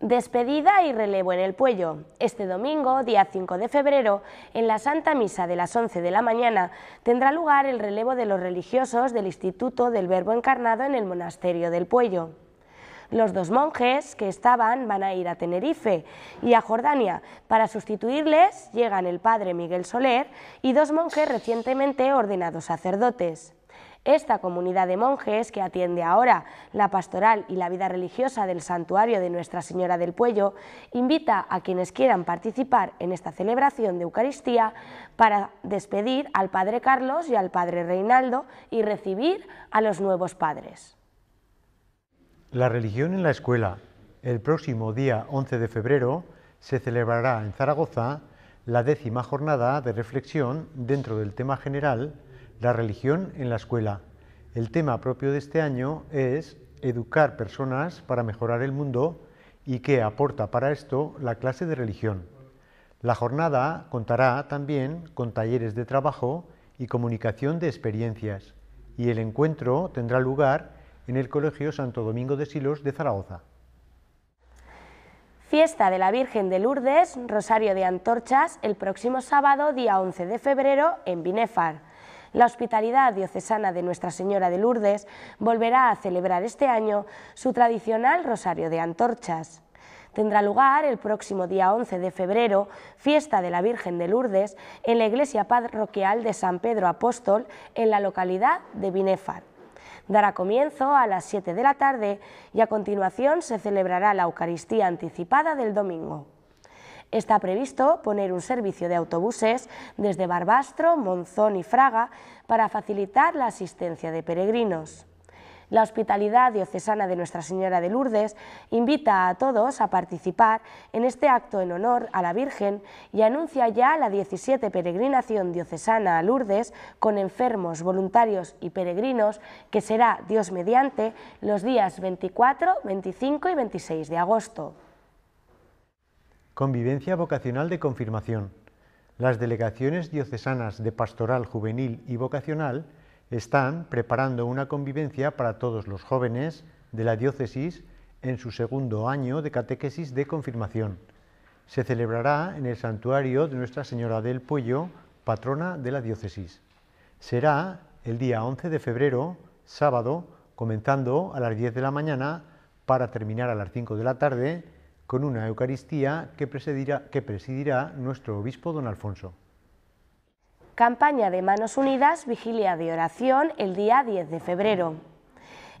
Despedida y relevo en el Puello. Este domingo, día 5 de febrero, en la Santa Misa de las 11 de la mañana, tendrá lugar el relevo de los religiosos del Instituto del Verbo Encarnado en el Monasterio del Puello. Los dos monjes que estaban van a ir a Tenerife y a Jordania. Para sustituirles llegan el padre Miguel Soler y dos monjes recientemente ordenados sacerdotes. Esta comunidad de monjes, que atiende ahora la pastoral y la vida religiosa del santuario de Nuestra Señora del Puello, invita a quienes quieran participar en esta celebración de Eucaristía para despedir al Padre Carlos y al Padre Reinaldo y recibir a los nuevos padres. La religión en la escuela. El próximo día 11 de febrero se celebrará en Zaragoza la décima jornada de reflexión dentro del tema general la religión en la escuela. El tema propio de este año es educar personas para mejorar el mundo y qué aporta para esto la clase de religión. La jornada contará también con talleres de trabajo y comunicación de experiencias y el encuentro tendrá lugar en el Colegio Santo Domingo de Silos de Zaragoza. Fiesta de la Virgen de Lourdes, Rosario de Antorchas, el próximo sábado, día 11 de febrero, en Binefar. La Hospitalidad Diocesana de Nuestra Señora de Lourdes volverá a celebrar este año su tradicional Rosario de Antorchas. Tendrá lugar el próximo día 11 de febrero, fiesta de la Virgen de Lourdes, en la iglesia parroquial de San Pedro Apóstol, en la localidad de Binefar. Dará comienzo a las 7 de la tarde y a continuación se celebrará la Eucaristía anticipada del domingo. Está previsto poner un servicio de autobuses desde Barbastro, Monzón y Fraga para facilitar la asistencia de peregrinos. La Hospitalidad Diocesana de Nuestra Señora de Lourdes invita a todos a participar en este acto en honor a la Virgen y anuncia ya la 17 peregrinación diocesana a Lourdes con enfermos, voluntarios y peregrinos que será, Dios mediante, los días 24, 25 y 26 de agosto. Convivencia vocacional de confirmación. Las delegaciones diocesanas de pastoral juvenil y vocacional están preparando una convivencia para todos los jóvenes de la diócesis en su segundo año de catequesis de confirmación. Se celebrará en el santuario de Nuestra Señora del Puello, patrona de la diócesis. Será el día 11 de febrero, sábado, comenzando a las 10 de la mañana para terminar a las 5 de la tarde con una Eucaristía que presidirá, nuestro obispo don Alfonso. Campaña de Manos Unidas, vigilia de oración el día 10 de febrero.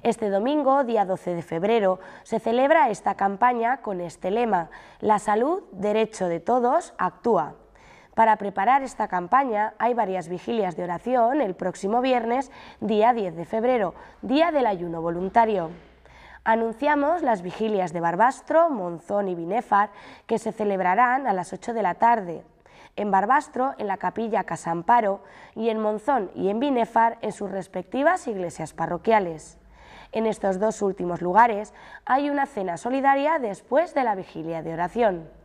Este domingo, día 12 de febrero, se celebra esta campaña con este lema, La salud, derecho de todos, actúa. Para preparar esta campaña hay varias vigilias de oración el próximo viernes, día 10 de febrero, día del ayuno voluntario anunciamos las vigilias de Barbastro, Monzón y Binéfar que se celebrarán a las 8 de la tarde, en Barbastro en la capilla Casamparo y en Monzón y en Binéfar en sus respectivas iglesias parroquiales. En estos dos últimos lugares hay una cena solidaria después de la vigilia de oración.